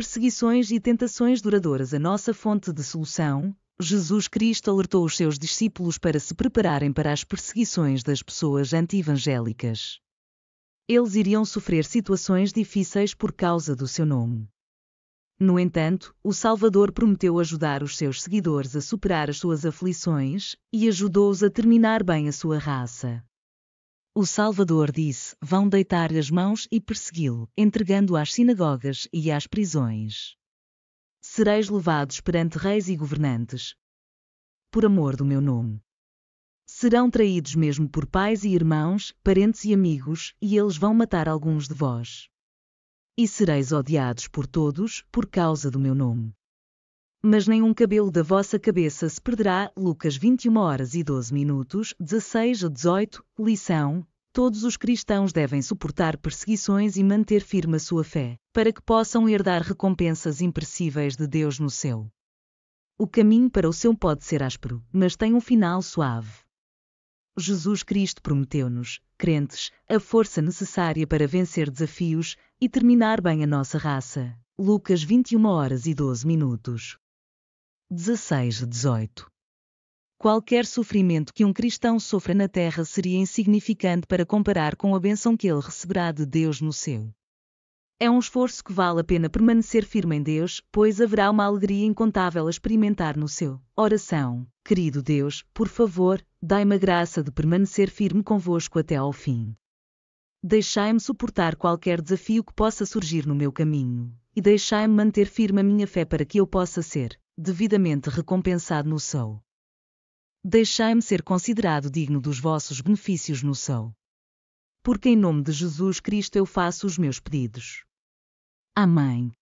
perseguições e tentações duradouras a nossa fonte de solução, Jesus Cristo alertou os seus discípulos para se prepararem para as perseguições das pessoas anti-evangélicas. Eles iriam sofrer situações difíceis por causa do seu nome. No entanto, o Salvador prometeu ajudar os seus seguidores a superar as suas aflições e ajudou-os a terminar bem a sua raça. O Salvador disse: Vão deitar-lhe as mãos e persegui-lo, entregando-o às sinagogas e às prisões. Sereis levados perante reis e governantes. Por amor do meu nome. Serão traídos mesmo por pais e irmãos, parentes e amigos, e eles vão matar alguns de vós. E sereis odiados por todos, por causa do meu nome mas nenhum cabelo da vossa cabeça se perderá. Lucas 21 horas e 12 minutos, 16 a 18. Lição: Todos os cristãos devem suportar perseguições e manter firme a sua fé, para que possam herdar recompensas impressíveis de Deus no céu. O caminho para o céu pode ser áspero, mas tem um final suave. Jesus Cristo prometeu-nos, crentes, a força necessária para vencer desafios e terminar bem a nossa raça. Lucas 21 horas e 12 minutos. 16 18. Qualquer sofrimento que um cristão sofra na terra seria insignificante para comparar com a bênção que ele receberá de Deus no céu. É um esforço que vale a pena permanecer firme em Deus, pois haverá uma alegria incontável a experimentar no seu oração. Querido Deus, por favor, dai-me a graça de permanecer firme convosco até ao fim. Deixai-me suportar qualquer desafio que possa surgir no meu caminho, e deixai-me manter firme a minha fé para que eu possa ser devidamente recompensado no céu. Deixai-me ser considerado digno dos vossos benefícios no céu. Porque em nome de Jesus Cristo eu faço os meus pedidos. Amém.